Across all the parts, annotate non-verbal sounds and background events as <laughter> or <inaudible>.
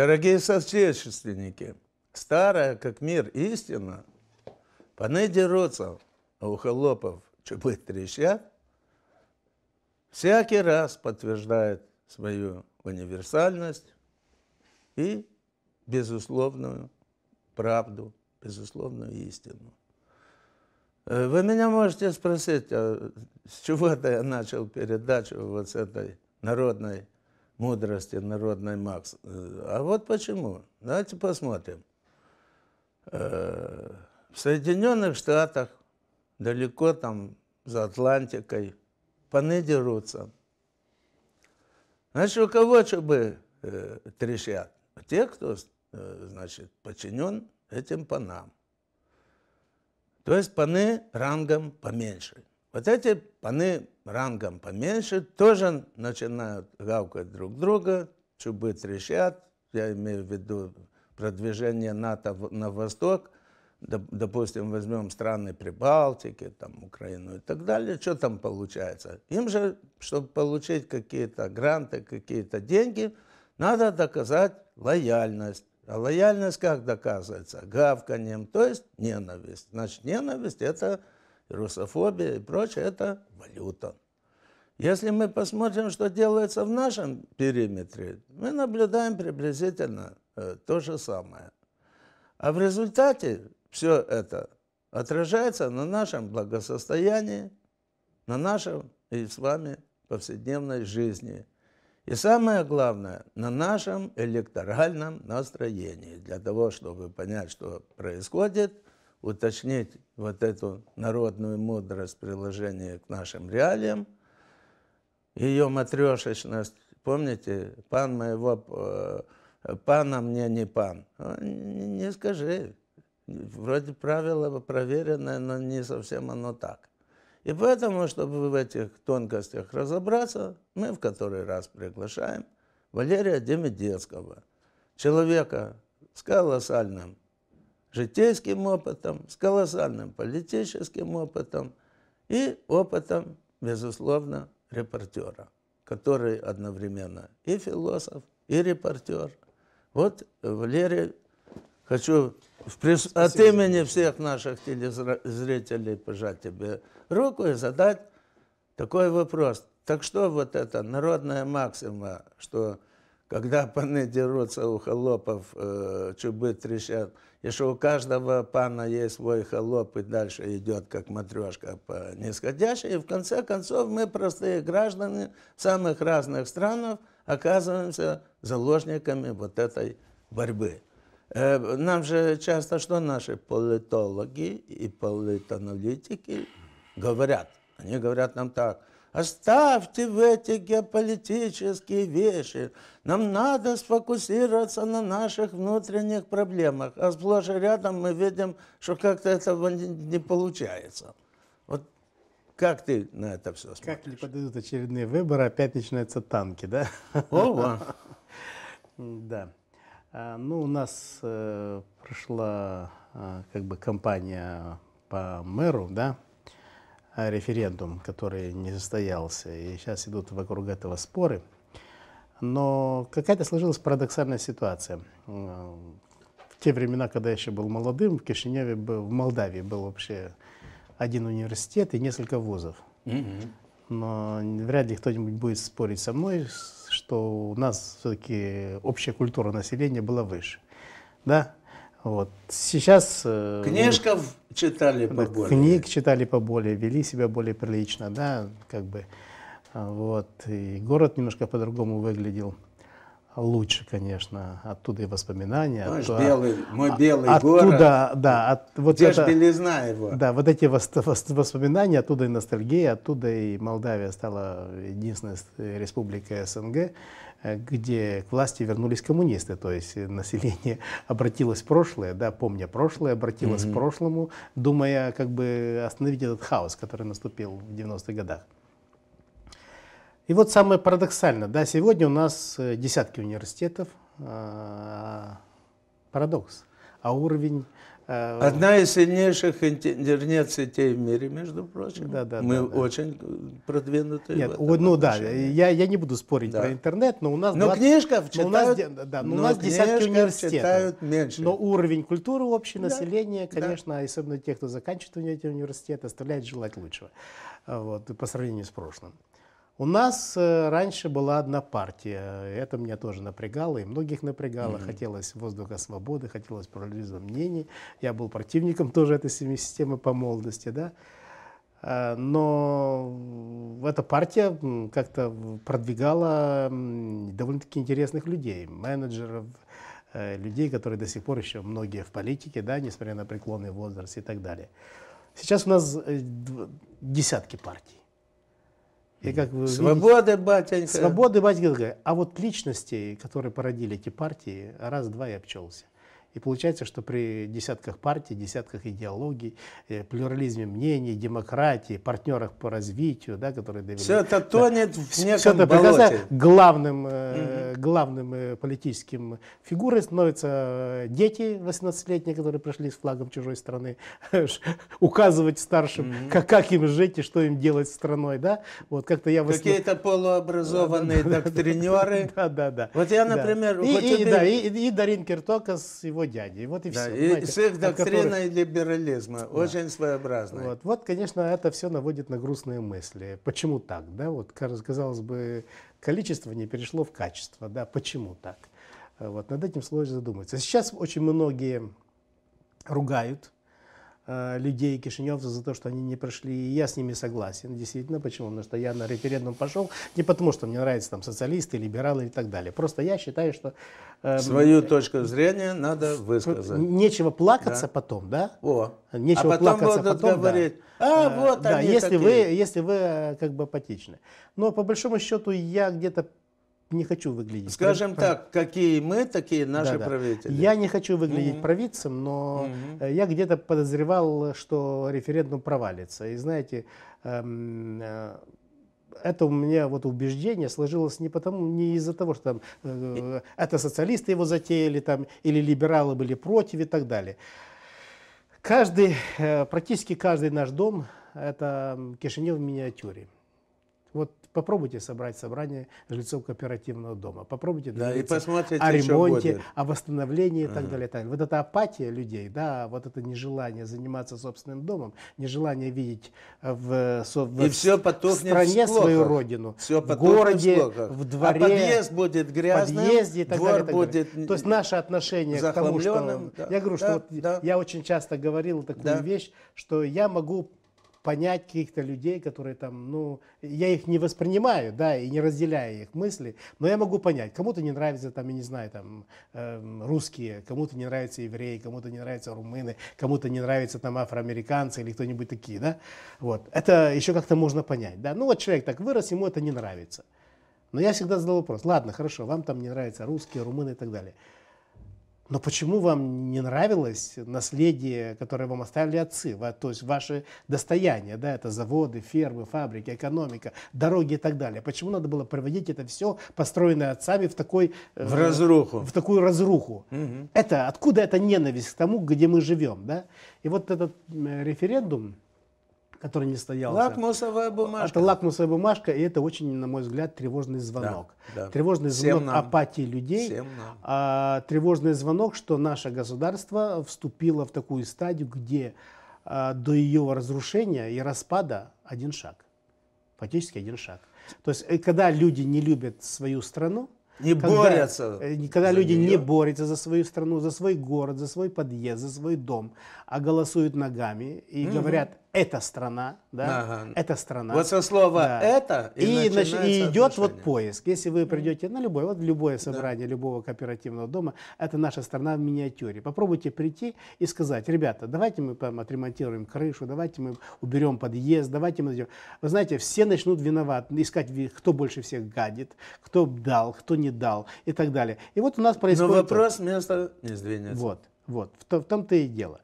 Дорогие соотечественники, старая как мир истина, паны дерутся, а у холопов чубы трещат, всякий раз подтверждает свою универсальность и безусловную правду, безусловную истину. Э, вы меня можете спросить, а с чего-то я начал передачу вот с этой народной мудрости народной Макс. Э, а вот почему. Давайте посмотрим. Э, в Соединенных Штатах, далеко там за Атлантикой, паны дерутся. Значит, у кого чубы э, трещат? Те, кто, значит, подчинен этим панам. То есть паны рангом поменьше. Вот эти паны рангом поменьше тоже начинают гавкать друг друга, чубы трещат, я имею в виду продвижение НАТО на восток, допустим, возьмем страны Прибалтики, там, Украину и так далее, что там получается? Им же, чтобы получить какие-то гранты, какие-то деньги, надо доказать лояльность. А лояльность как доказывается? Гавканием, то есть ненависть. Значит, ненависть – это русофобия и прочее, это валюта. Если мы посмотрим, что делается в нашем периметре, мы наблюдаем приблизительно э, то же самое. А в результате все это отражается на нашем благосостоянии, на нашем и с вами повседневной жизни. И самое главное, на нашем электоральном настроении. Для того, чтобы понять, что происходит – уточнить вот эту народную мудрость приложения к нашим реалиям, ее матрешечность. Помните, пан моего, э, пана мне не пан. Э, не скажи. Вроде правило проверенное, но не совсем оно так. И поэтому, чтобы в этих тонкостях разобраться, мы в который раз приглашаем Валерия Демидецкого, человека с колоссальным житейским опытом, с колоссальным политическим опытом и опытом, безусловно, репортера, который одновременно и философ, и репортер. Вот Валерий, хочу прис... от имени всех наших телезрителей пожать тебе руку и задать такой вопрос. Так что вот это народная максима, что когда паны дерутся у холопов, э, чубы трещат, и что у каждого пана есть свой холоп, и дальше идет как матрешка по нисходящей. И в конце концов мы, простые граждане самых разных стран, оказываемся заложниками вот этой борьбы. Э, нам же часто что наши политологи и политаналитики говорят? Они говорят нам так, Оставьте в эти геополитические вещи. Нам надо сфокусироваться на наших внутренних проблемах. А сплошь и рядом мы видим, что как-то этого не получается. Вот как ты на это все смотришь? Как не подойдут очередные выборы, опять начинаются танки, да? Ого! <laughs> Да. А, ну, у нас э, прошла а, как бы кампания по мэру, да, а, референдум, который не состоялся. И сейчас идут вокруг этого споры. Но какая-то сложилась парадоксальная ситуация. В те времена, когда я еще был молодым, в Кишиневе, в Молдавии был вообще один университет и несколько вузов. Но вряд ли кто-нибудь будет спорить со мной, что у нас все-таки общая культура населения была выше. Да, вот. Сейчас... Книжков э, читали поболее. Книг читали поболее, вели себя более прилично, да, как бы. А, вот. И город немножко по-другому выглядел. Лучше, конечно, оттуда и воспоминания. Знаешь, оттуда, белый, мой а, белый оттуда, город. да. От, вот Где это, белизна его? Да, вот эти воспоминания, оттуда и ностальгия, оттуда и Молдавия стала единственной э, республикой СНГ, Э, где к власти вернулись коммунисты, то есть э, население <laughs> обратилось в прошлое, да, помня прошлое, обратилось mm к прошлому, думая как бы остановить этот хаос, который наступил в 90-х годах. И вот самое парадоксальное, да, сегодня у нас э, десятки университетов, а, парадокс, а уровень Э, Одна из сильнейших интернет-сетей в мире, между прочим. Да, да, Мы да, да. очень продвинутые. Нет, в этом ну отношении. да, я, я не буду спорить да. про интернет, но у нас... Но 20, книжков читают... у нас, да, но у нас десятки университетов. меньше. Но уровень культуры общей, да. населения, конечно, да. особенно тех, кто заканчивает университет, оставляет желать лучшего. Вот, по сравнению с прошлым. У нас э, раньше была одна партия. Это меня тоже напрягало, и многих напрягало. Mm-hmm. Хотелось воздуха свободы, хотелось плюрализма мнений. Я был противником тоже этой системы по молодости, да. Э, но эта партия как-то продвигала довольно-таки интересных людей, менеджеров, э, людей, которые до сих пор еще многие в политике, да, несмотря на преклонный возраст и так далее. Сейчас у нас десятки партий. И как вы свободы, видите, батенька. Свободы, батенька. А вот личности, которые породили эти партии, раз-два и обчелся. И получается, что при десятках партий, десятках идеологий, э, плюрализме мнений, демократии, партнерах по развитию, да, которые довели... Все это тонет да, в неком все это болоте. Главным, угу. главным э, политическим фигурой становятся дети 18-летние, которые пришли с флагом чужой страны, <laughs> указывать старшим, угу. как, как им жить и что им делать с страной. Да? Вот как-то я... Какие-то полуобразованные <laughs> доктринеры. Да, да, да. Вот я, например... И Дарин Киртока с его его дяди. Вот и да, все. И знаете, с доктрина которых... либерализма да. очень своеобразная. Вот. вот, конечно, это все наводит на грустные мысли. Почему так? Да? Вот, казалось бы, количество не перешло в качество. Да? Почему так? Вот, над этим сложно задуматься. Сейчас очень многие ругают Э, людей Кишинева за то, что они не прошли. И я с ними согласен, действительно. Почему? Потому что я на референдум пошел не потому, что мне нравятся там социалисты, либералы и так далее. Просто я считаю, что... Э, Свою э, точку зрения надо высказать. Нечего плакаться да. потом, да? О. А нечего а потом плакаться потом, говорить, «А, э, да. а вот а, они да, если такие. вы, если вы э, как бы апатичны. Но по большому счету я где-то не хочу выглядеть. Скажем прав... так, какие мы, такие наши да, да. правители. Я не хочу выглядеть угу. провидцем, но угу. я где-то подозревал, что референдум провалится. И знаете, эм, э, это у меня вот убеждение сложилось не потому, не из-за того, что там э, это социалисты его затеяли там, или либералы были против и так далее. Каждый, э, практически каждый наш дом – это Кишинев в миниатюре. Вот Попробуйте собрать собрание жильцов кооперативного дома. Попробуйте да, и посмотрите о ремонте, о восстановлении и так далее, далее. Вот эта апатия людей, да, вот это нежелание заниматься собственным домом, нежелание видеть в, в, и в все стране в свою родину, все в городе, в, в а дворе. А подъезд будет грязным, подъезде и так двор далее, так далее. То есть наше отношение к тому, что... Да, я говорю, да, что да. Вот да. я очень часто говорил такую да. вещь, что я могу понять каких-то людей, которые там, ну, я их не воспринимаю, да, и не разделяю их мысли, но я могу понять, кому-то не нравятся там, я не знаю, там, э, русские, кому-то не нравятся евреи, кому-то не нравятся румыны, кому-то не нравятся там афроамериканцы или кто-нибудь такие, да, вот, это еще как-то можно понять, да, ну, вот человек так вырос, ему это не нравится. Но я всегда задал вопрос, ладно, хорошо, вам там не нравятся русские, румыны и так далее. Но почему вам не нравилось наследие, которое вам оставили отцы, то есть ваши достояния, да, это заводы, фермы, фабрики, экономика, дороги и так далее? Почему надо было приводить это все, построенное отцами, в такой... Э, в разруху. В, в такую разруху. Угу. Это, откуда эта ненависть к тому, где мы живем, да? И вот этот э, референдум, который не стоялся. Лакмусовая бумажка. Это лакмусовая бумажка, и это очень, на мой взгляд, тревожный звонок. Да, да. Тревожный Всем звонок нам. апатии людей. Всем нам. А, тревожный звонок, что наше государство вступило в такую стадию, где а, до ее разрушения и распада один шаг. Фактически один шаг. То есть, э, когда люди не любят свою страну, не когда, борются. Э, когда люди нее. не борются за свою страну, за свой город, за свой подъезд, за свой дом, а голосуют ногами и угу. говорят, эта страна, да, ага. эта страна. Вот со слова да. это и, и, нач... и идет вот поиск. Если вы придете на любое, вот любое собрание да. любого кооперативного дома, это наша страна в миниатюре. Попробуйте прийти и сказать, ребята, давайте мы там, отремонтируем крышу, давайте мы уберем подъезд, давайте мы... Вы знаете, все начнут виноват, искать, кто больше всех гадит, кто дал, кто не дал и так далее. И вот у нас происходит... Но вопрос места не сдвинется. Вот, вот, в том-то и дело.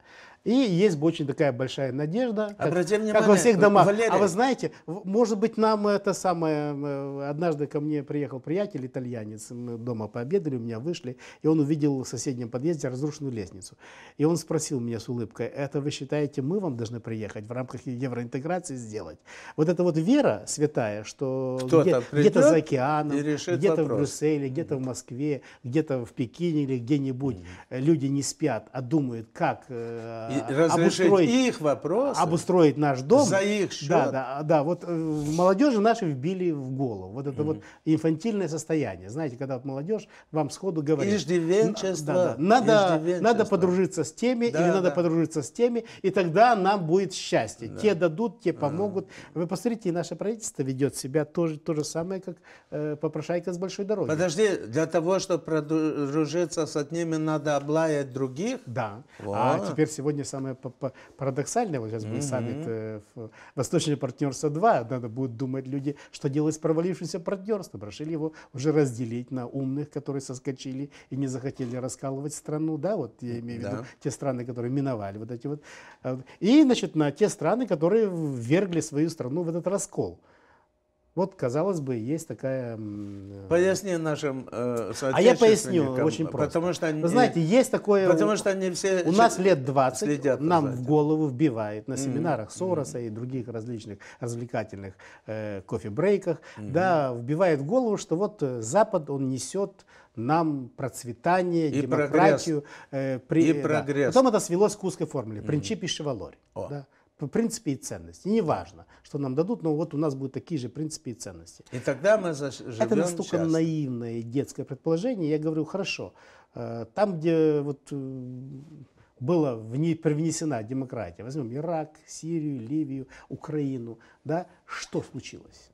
И есть бы очень такая большая надежда, как, внимание, как во всех домах. А Валерий. А вы знаете, может быть, нам это самое... Э, однажды ко мне приехал приятель, итальянец, мы дома пообедали, у меня вышли, и он увидел в соседнем подъезде разрушенную лестницу. И он спросил меня с улыбкой, это вы считаете, мы вам должны приехать в рамках евроинтеграции сделать? Вот эта вот вера святая, что где-то где за океаном, где-то в Брюсселе, где-то mm -hmm. в Москве, где-то в Пекине или где-нибудь mm -hmm. люди не спят, а думают, как... Э, Э, э, разрешить обустроить, их вопросы, обустроить наш дом за их счет. Да, да, а, да. Вот э, молодежи наши вбили в голову. Вот это mm-hmm. вот инфантильное состояние. Знаете, когда вот молодежь вам сходу говорит. Иждивенчество. Да, да. Надо, Иждивенчество. надо подружиться с теми, да, или надо да. подружиться с теми, и тогда нам будет счастье. Да. Те дадут, те а. помогут. Mm-hmm. Вы посмотрите, наше правительство ведет себя тоже то же самое, как э, попрошайка с большой дороги. Подожди, для того, чтобы подружиться с одними, надо облаять других? Да. А Во. А теперь сегодня самое парадоксальное, вот сейчас mm-hmm. был саммит э, Восточное партнерство 2, надо будет думать люди, что делать с провалившимся партнерством. Решили его уже разделить на умных, которые соскочили и не захотели раскалывать страну, да, вот я имею в виду да. те страны, которые миновали вот эти вот. Э, и, значит, на те страны, которые ввергли свою страну в этот раскол. Вот, казалось бы, есть такая... Поясни нашим э, А я поясню очень просто. Потому что они, Вы знаете, есть такое... Потому что они все... У нас лет 20 следят нам в голову вбивает на mm-hmm. семинарах Сороса mm-hmm. и других различных развлекательных э, кофе-брейках, mm-hmm. да, вбивает в голову, что вот э, Запад, он несет нам процветание, и демократию. Прогресс. Э, при, и да. прогресс. Потом это свелось к узкой формуле. Mm-hmm. Принчипи Oh. Да? принципе и ценности. Неважно, что нам дадут, но вот у нас будут такие же принципы и ценности. И тогда мы заживем Это настолько часто. наивное детское предположение. Я говорю, хорошо, э, там, где вот э, была привнесена демократия, возьмем Ирак, Сирию, Ливию, Украину, да, что случилось?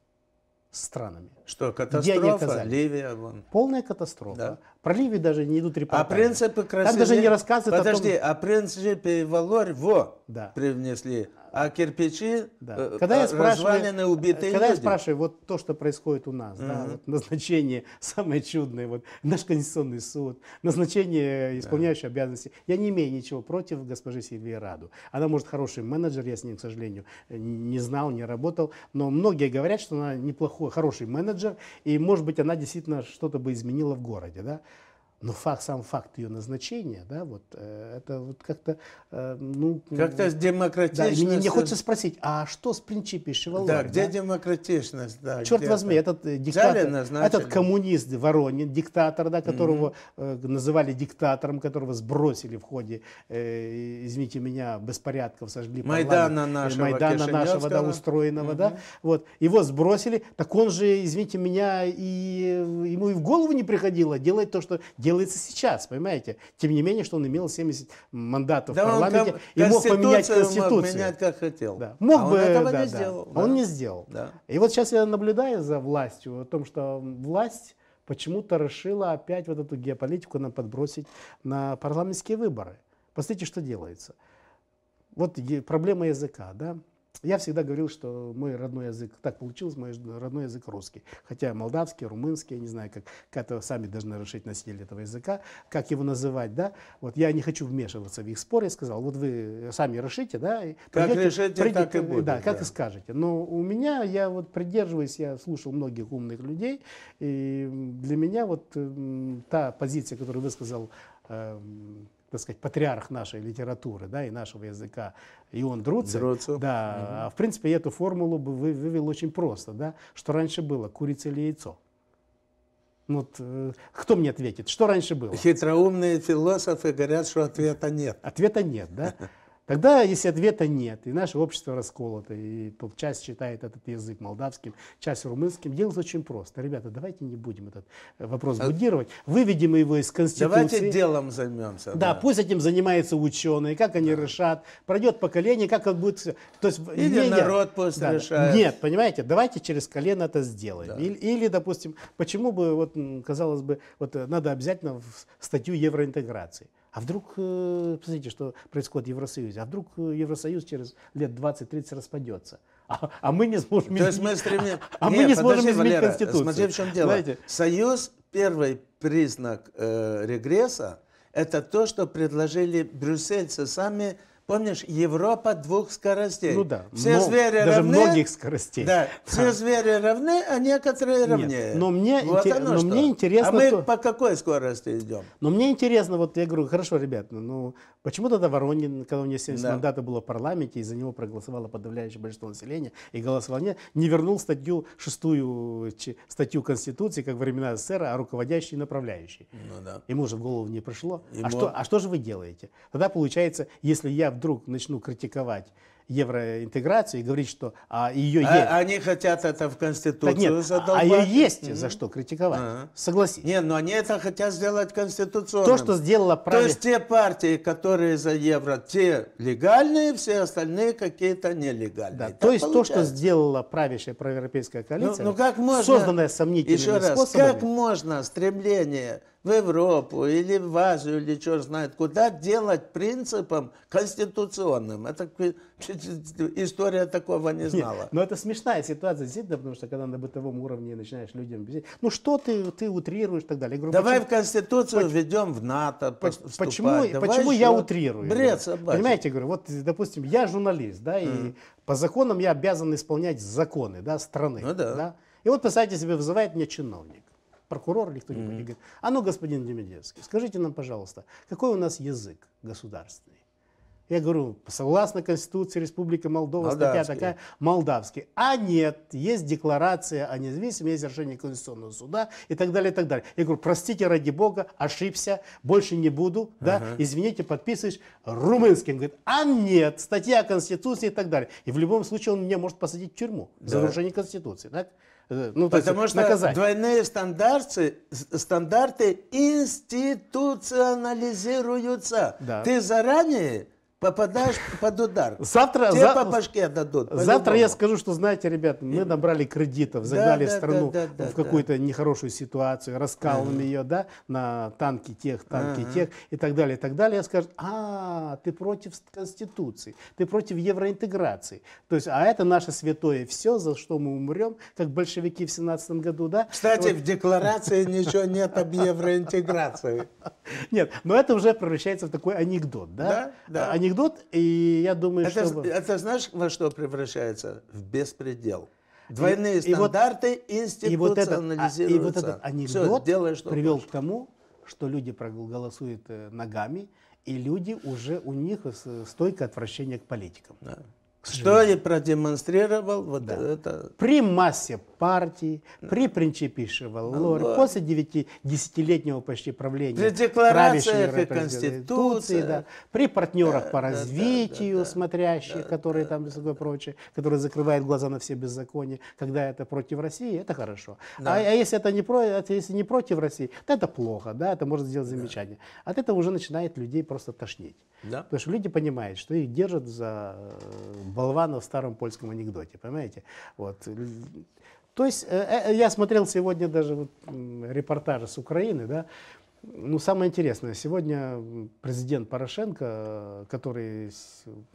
странами. Что, катастрофа, Ливия? Вон. Полная катастрофа. Да. Про Ливию даже не идут а репортажи. А принципы красоты... Там даже не рассказывают Подожди, о том... а принципы Валорь во да. привнесли, а кирпичи да. Э, когда я э, развалины, убитые Когда люди. я спрашиваю, вот то, что происходит у нас, угу. да, вот назначение <laughs> самое чудное, вот наш Конституционный суд, назначение исполняющей да. обязанности, я не имею ничего против госпожи Сильвии Раду. Она, может, хороший менеджер, я с ним, к сожалению, э, не знал, не работал, но многие говорят, что она неплохой, хороший менеджер, и, может быть, она действительно что-то бы изменила в городе, да? Но ну, факт, сам факт ее назначения, да, вот э, это вот как-то, э, ну... Как-то демократичность... Да, мне, мне э, хочется спросить, а что с принципией власти? Да, где да? демократичность, да. Черт возьми, этот диктатор, этот коммунист Воронин, диктатор, да, которого mm-hmm. называли диктатором, которого сбросили в ходе, э, извините меня, беспорядков, сожгли Майдана нашего, Майдана нашего, да, устроенного, mm-hmm. да, вот, его сбросили, так он же, извините меня, и ему и в голову не приходило делать то, что делал делается сейчас, понимаете? Тем не менее, что он имел 70 мандатов да в парламенте и мог поменять конституцию. Мог менять, как хотел. Да. А мог а бы, этого да, не да. сделал. А да. Он не сделал. Да. И вот сейчас я наблюдаю за властью, о том, что власть почему-то решила опять вот эту геополитику нам подбросить на парламентские выборы. Посмотрите, что делается. Вот проблема языка, да? Я всегда говорил, что мой родной язык, так получилось, мой родной язык русский. Хотя молдавский, румынский, я не знаю, как, как это сами должны решить носители этого языка, как его называть, да. Вот я не хочу вмешиваться в их спор, я сказал, вот вы сами решите, да. И как решите, придете, так и будет. Да, как да. и скажете. Но у меня, я вот придерживаюсь, я слушал многих умных людей, и для меня вот эм, та позиция, которую высказал эм, так сказать, патриарх нашей литературы да, и нашего языка Ион Друци, Друци. Да, угу. в принципе, эту формулу бы вывел очень просто, да, что раньше было, курица или яйцо. Ну вот, э, кто мне ответит? Что раньше было? Хитроумные философы говорят, что ответа нет. Ответа нет, да? <laughs> Тогда, если ответа нет, и наше общество расколото, и часть считает этот язык молдавским, часть румынским, дело очень просто. Ребята, давайте не будем этот э, вопрос а будировать, выведем его из Конституции. Давайте делом займемся. Да, да. пусть этим занимаются ученые, как они да. решат, пройдет поколение, как он будет... То есть, или мнение, народ пусть да, решает. Нет, понимаете, давайте через колено это сделаем. Да. Или, или, допустим, почему бы, вот, казалось бы, вот э, надо обязательно в статью евроинтеграции. А вдруг, э, посмотрите, что происходит в Евросоюзе, а вдруг э, Евросоюз через лет 20-30 распадется? А, а мы не сможем То есть мы стремим... <laughs> а, Нет, мы не сможем изменить Валера, Конституцию. Смотри, в чем дело. Знаете? Союз, первый признак э, регресса, это то, что предложили брюссельцы сами Помнишь, Европа двух скоростей. Ну да. Все но, звери даже равны. многих скоростей. Да. <laughs> Все звери равны, а некоторые равнее. Нет, но мне, вот интер... но что. мне интересно. А мы то... по какой скорости идем? Но мне интересно, вот я говорю, хорошо, ребят, ну Почему тогда Воронин, когда у него 70 да. мандатов было в парламенте, и за него проголосовало подавляющее большинство населения, и голосовал нет, не вернул статью, шестую статью Конституции, как времена СССР, а руководящий и направляющий. Ну, да. Ему же в голову не пришло. А Ему... А, что, а что же вы делаете? Тогда получается, если я вдруг начну критиковать евроинтеграции и говорить, что а ее а, есть. Они хотят это в Конституцию так а задолбать. А ее есть угу. за что критиковать, ага. согласись. Нет, но они это хотят сделать конституционным. То, что сделала правильно. То есть те партии, которые за евро, те легальные, все остальные какие-то нелегальные. Да, то есть получается. то, что сделала правящая проевропейская ну, коалиция, ну, ну как можно, созданная сомнительными Еще раз, способами. как можно стремление в Европу или в Азию, или черт знает куда, делать принципом конституционным. Это история такого не знала. Нет, но это смешная ситуация, действительно, потому что когда на бытовом уровне начинаешь людям объяснять, ну что ты, ты утрируешь и так далее. говорю, Давай почему, в Конституцию поч- введем в НАТО поч- Почему, Давай почему я утрирую? Бред собачий. Понимаете, говорю, вот, допустим, я журналист, да, mm. и по законам я обязан исполнять законы, да, страны. Ну да. да. И вот, представьте себе, вызывает меня чиновник прокурор или кто-нибудь, mm-hmm. и говорит, а ну, господин Демидевский, скажите нам, пожалуйста, какой у нас язык государственный? Я говорю, согласно Конституции Республики Молдова, статья такая, молдавский. А нет, есть декларация о независимости, есть решение Конституционного суда и так далее, и так далее. Я говорю, простите, ради бога, ошибся, больше не буду, да, uh-huh. извините, подписываешь румынским. Говорит, а нет, статья Конституции и так далее. И в любом случае он меня может посадить в тюрьму за нарушение Конституции, так? Да? Э, ну, Потому есть, что наказать. двойные стандарты, стандарты институционализируются. Да. Ты заранее попадаешь под удар. Завтра, Тебе за... по башке дадут. По завтра я скажу, что, знаете, ребят, мы набрали кредитов, загнали да, да, страну да, да, да, в какую-то да. нехорошую ситуацию, раскалываем ага. ее, да, на танки тех, танки ага. тех и так далее, и так далее. Я скажу, а, ты против Конституции, ты против евроинтеграции. То есть, а это наше святое все, за что мы умрем, как большевики в 17 году, да? Кстати, вот. в декларации ничего нет об евроинтеграции. <laughs> Нет, но это уже превращается в такой анекдот, да? Да, да. А, анекдот, и я думаю, это, что... Это знаешь, во что превращается? В беспредел. Двойные и, стандарты и вот, институционализируются. И вот, этот, и вот этот анекдот Все, делай, что привел хочешь. к тому, что люди проголосуют э, ногами, и люди уже, у них э, стойкое отвращение к политикам. Да. Что и продемонстрировал вот да. это. При массе партий, да. при принципе Шевалор, ну, вот. после девяти десятилетнего почти правления при декларациях и конституции, да, при партнерах да, по развитию, да, да, смотрящих, да, которые да, там да, и прочее, которые закрывают глаза на все беззакония, когда это против России, это хорошо. Да. А, а если это не, про, а если не против России, то это плохо, да, это может сделать замечание. Да. От этого уже начинает людей просто тошнить. Да. Потому что люди понимают, что их держат за э, болвана в старом польском анекдоте, понимаете? Вот. То есть э, э, я смотрел сегодня даже вот репортажи с Украины, да, ну, самое интересное, сегодня президент Порошенко, который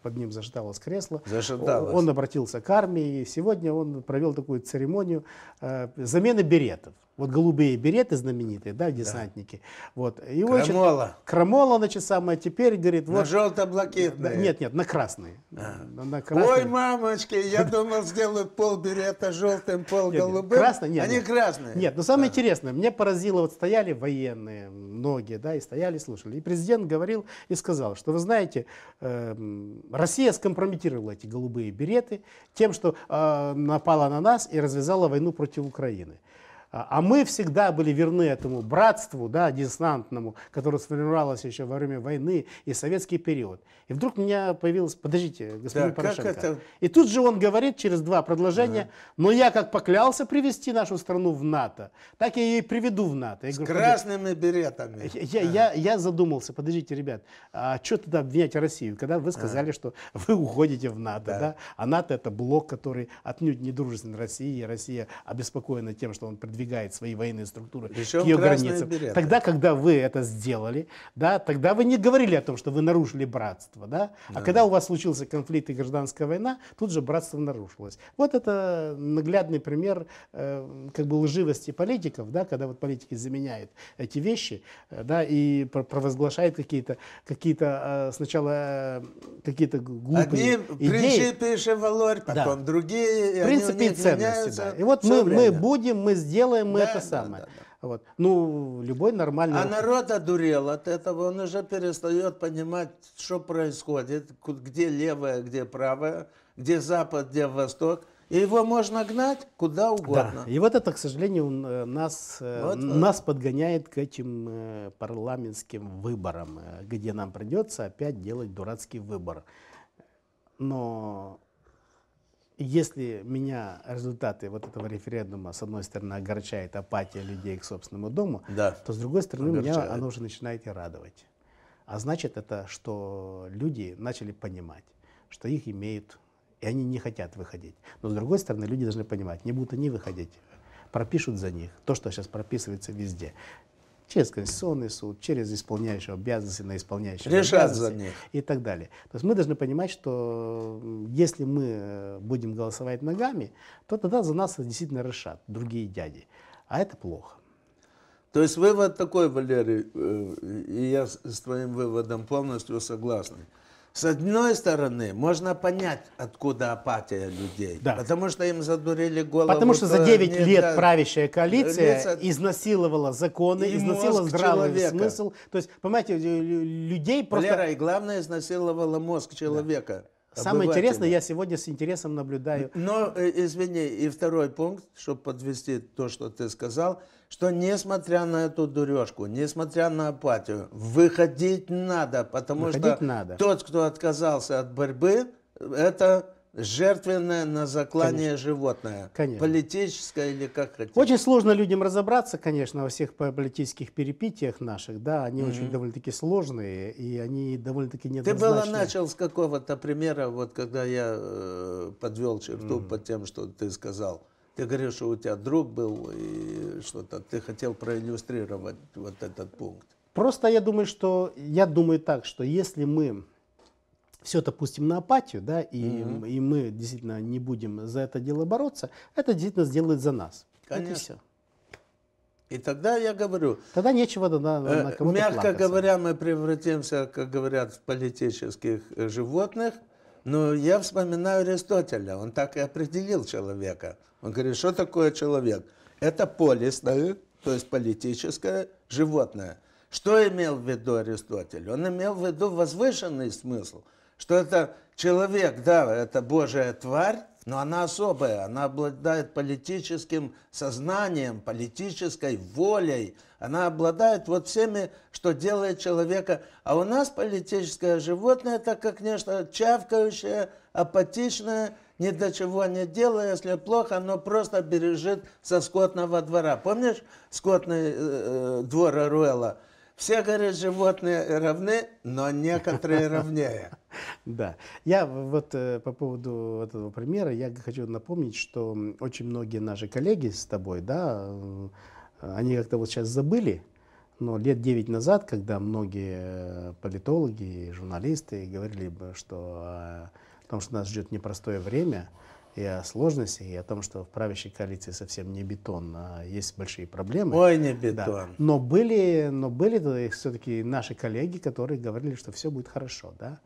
под ним заждалось кресло, заждалось. он обратился к армии, сегодня он провел такую церемонию э, замены беретов. Вот голубые береты знаменитые, да, десантники. Да. Вот. И крамола. Очень, крамола на часам, а теперь, говорит, вот... На желто-блакитные. Нет, нет, на красные. А. На красные. Ой, мамочки, я думал, сделают пол берета желтым, пол голубым. красные, нет. Они красные. Нет, но самое интересное, мне поразило, вот стояли военные, многие, да, и стояли, слушали. И президент говорил и сказал, что, вы знаете, эм, Россия скомпрометировала эти голубые береты тем, что э, напала на нас и развязала войну против Украины. А, а мы всегда были верны этому братству, да, десантному, которое сформировалось еще во время войны и советский период. И вдруг у меня появилось, подождите, господин да, Порошенко. это... И тут же он говорит через два предложения, да. но я как поклялся привести нашу страну в НАТО, так я ее и приведу в НАТО. Я С говорю, красными беретами. Я, я, я, я задумался, подождите, ребят, а что тогда обвинять Россию, когда вы сказали, а. что вы уходите в НАТО, да. да? А НАТО это блок, который отнюдь не дружественен России, и Россия обеспокоена тем, что он предвидит продвигает свои военные структуры Причем к ее границам. Берета. Тогда, когда вы это сделали, да, тогда вы не говорили о том, что вы нарушили братство. Да? А да. А когда у вас случился конфликт и гражданская война, тут же братство нарушилось. Вот это наглядный пример э, как бы лживости политиков, да, когда вот политики заменяют эти вещи э, да, и провозглашают какие-то какие э, сначала э, какие-то глупые Одни идеи. Одни валорь, потом да. другие. Принципы и ценности. Да. И вот мы, мы будем, мы сделаем делаем мы да, это самое. Да, да, да. Вот. Ну, любой нормальный... А народ одурел от этого, он уже перестает понимать, что происходит, где левое, где правое, где запад, где восток. И его можно гнать куда угодно. Да. И вот это, к сожалению, э, нас, э, вот, э, нас подгоняет к этим парламентским выборам, где нам придется опять делать дурацкий выбор. Но если меня результаты вот этого референдума, с одной стороны, огорчает апатия людей к собственному дому, да. то с другой стороны, огорчает. меня оно уже начинает радовать. А значит это, что люди начали понимать, что их имеют, и они не хотят выходить. Но с другой стороны, люди должны понимать, не будут они выходить, пропишут за них то, что сейчас прописывается везде через Конституционный суд, через исполняющего обязанности на исполняющего Решат за них. И так далее. То есть мы должны понимать, что если мы э, будем голосовать ногами, то тогда за нас действительно решат другие дяди. А это плохо. То есть вывод такой, Валерий, э, и я с твоим выводом полностью согласен. С одной стороны, можно понять, откуда апатия людей. Да. Потому что им задурили голову. Потому что за 9 лет да, правящая коалиция лица... изнасиловала законы, и изнасиловала здравый человека. смысл. То есть, понимаете, людей просто... Лера, и главное, изнасиловала мозг человека. Да. Самое интересное, я сегодня с интересом наблюдаю. Но, э, извини, и второй пункт, чтобы подвести то, что ты сказал, что несмотря на эту дурежку, несмотря на апатию, выходить надо, потому выходить что надо. тот, кто отказался от борьбы, это Жертвенное на заклание конечно. животное. Конечно. Политическое или как хотите. Очень сложно людям разобраться, конечно, во всех политических перепитиях наших. Да, они угу. очень довольно-таки сложные, и они довольно-таки неоднозначные. Ты было начал с какого-то примера, вот когда я э, подвел черту угу. под тем, что ты сказал. Ты говоришь, что у тебя друг был, и что-то ты хотел проиллюстрировать вот этот пункт. Просто я думаю, что я думаю так, что если мы все это пустим на апатию, да, и, mm-hmm. и мы действительно не будем за это дело бороться, это действительно сделает за нас. Конечно. это все. И тогда я говорю... Тогда нечего да, на, на э, кого-то Мягко плакаться. говоря, мы превратимся, как говорят, в политических э, животных. Но я вспоминаю Аристотеля. Он так и определил человека. Он говорит, что такое человек? Это полисное, то есть политическое животное. Что имел в виду Аристотель? Он имел в виду возвышенный смысл – что это человек, да, это Божья тварь, но она особая, она обладает политическим сознанием, политической волей, она обладает вот всеми, что делает человека. А у нас политическое животное, это, как нечто чавкающее, апатичное, ни до чего не делая, если плохо, оно просто бережит со скотного двора. Помнишь скотный э, э двор Руэлла? Все, говорят, животные равны, но некоторые <laughs> равнее. Да. Я вот э, по поводу этого примера, я хочу напомнить, что очень многие наши коллеги с тобой, да, э, они как-то вот сейчас забыли, но лет 9 назад, когда многие э, политологи и журналисты говорили, что о том, что нас ждет непростое время – и о сложности, и о том, что в правящей коалиции совсем не бетон, а есть большие проблемы. Ой, не бетон. Да. Но были, но были все-таки наши коллеги, которые говорили, что все будет хорошо, да.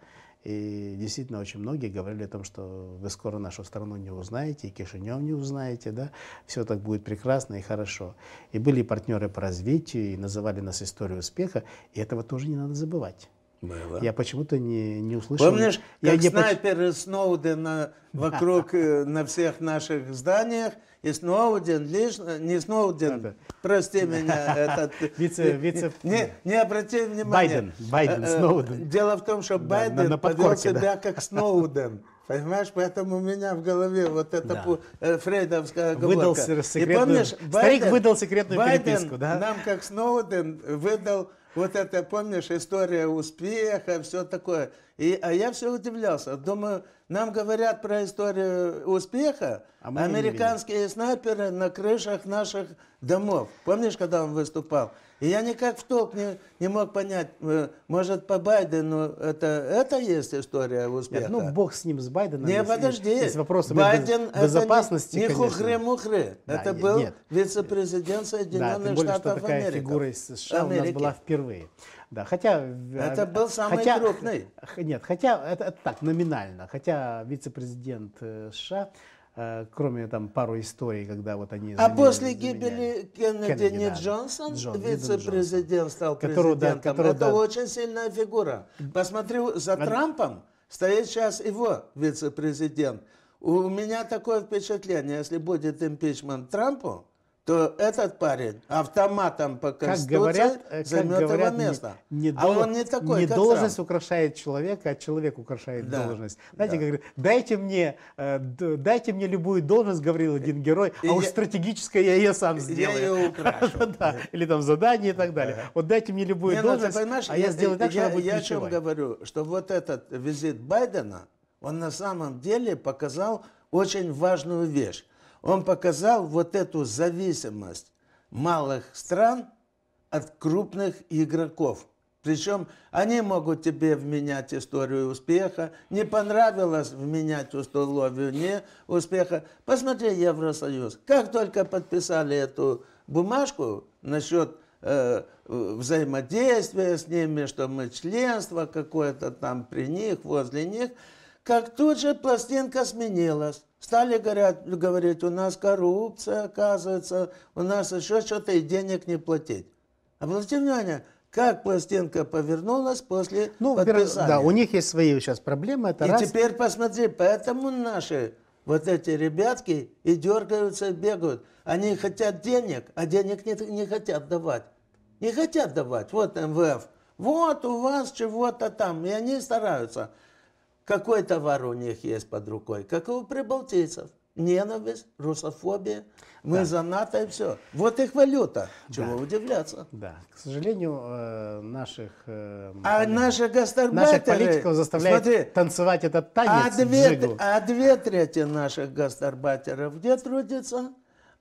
И действительно очень многие говорили о том, что вы скоро нашу страну не узнаете, и Кишинев не узнаете, да, все так будет прекрасно и хорошо. И были партнеры по развитию, и называли нас историей успеха, и этого тоже не надо забывать. Было. Ну я почему-то не, не услышал. Помнишь, я как не снайперы поч... Сноудена вокруг э, на всех наших зданиях, и Сноуден лишь... Не Сноуден, да, да. прости меня, этот... <laughs> Вице... Э, вице... Не, не обрати внимания. Байден, Байден, э, Сноуден. Дело в том, что Байден да, на, на подкорке, повел себя да. как Сноуден. Понимаешь, поэтому у меня в голове вот эта да. фрейдовская оговорка. Выдал секретную... И помнишь, Байден, Старик выдал секретную Байден переписку, да? нам, как Сноуден, выдал вот это, помнишь, история успеха, все такое. И, а я все удивлялся. Думаю, нам говорят про историю успеха а американские снайперы на крышах наших домов. Помнишь, когда он выступал? И я никак в толк не, не мог понять, э, может, по Байдену это, это есть история успеха? Нет, ну, бог с ним, с Байденом. Не, есть, подожди. Есть вопросы Байден без, безопасности, не, не хухры-мухры. Да, это был вице-президент Соединенных да, тем более, Штатов что такая Америки. фигура из США Америки. у нас была впервые. Да, хотя... Э, это был самый хотя, крупный. Нет, хотя, это, это так, номинально. Хотя вице-президент э, США Э, кроме там пару историй, когда вот они... А после гибели Кеннеди, Кеннеди не да, Джонсон, Джон, вице-президент стал которого, президентом. Да, которого, Это да. очень сильная фигура. Посмотри за а... Трампом стоит сейчас его вице-президент. У меня такое впечатление, если будет импичмент Трампу, то этот парень автоматом по Конституции как говорят, э, как говорят, его место. Не, не а дол... он не такой, Не как должность Трамп. украшает человека, а человек украшает да. должность. Знаете, да. как говорят, дайте мне, э, дайте мне любую должность, говорил один герой, а и уж я... стратегическое я ее сам сделаю. Я ее украшу. <laughs> да. Или там задание и так далее. Да. Вот дайте мне любую не, ну должность, ну, а я, я сделаю так, я, Я о чем говорю, что вот этот визит Байдена, он на самом деле показал очень важную вещь он показал вот эту зависимость малых стран от крупных игроков. Причем они могут тебе вменять историю успеха. Не понравилось вменять условию не успеха. Посмотри Евросоюз. Как только подписали эту бумажку насчет э, взаимодействия с ними, что мы членство какое-то там при них, возле них – как тут же пластинка сменилась. Стали говорят, говорить, у нас коррупция, оказывается, у нас еще что-то и денег не платить. Обратите внимание, как пластинка повернулась после ну, подписания. Да, у них есть свои сейчас проблемы. Это и раз. теперь посмотри, поэтому наши вот эти ребятки и дергаются, и бегают. Они хотят денег, а денег не, не хотят давать. Не хотят давать. Вот МВФ. Вот у вас чего-то там. И они стараются. Какой товар у них есть под рукой? Как и у прибалтийцев. Ненависть, русофобия. Мы да. за НАТО и все. Вот их валюта. Чего да. удивляться. Да. К сожалению, э, наших... Э, а наши гастарбайтеры... Наших политиков заставляют смотри, танцевать этот танец а две, а две трети наших гастарбайтеров где трудятся?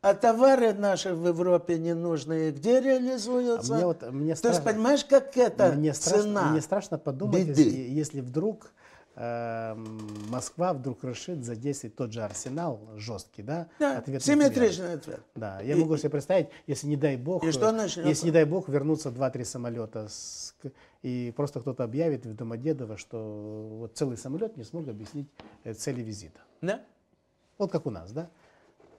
а товары наши в Европе ненужные где реализуются? А мне вот, мне страшно, Ты же понимаешь, как это мне цена Мне страшно подумать, если, если вдруг Эм, Москва вдруг решит задействовать тот же арсенал жесткий, да? Да, ответ симметричный ответ. Да, я и, могу себе представить, если не дай бог, и что если не дай бог вернутся 2-3 самолета с, и просто кто-то объявит в Домодедово, что вот целый самолет не смог объяснить э, цели визита. Да. Вот как у нас, да?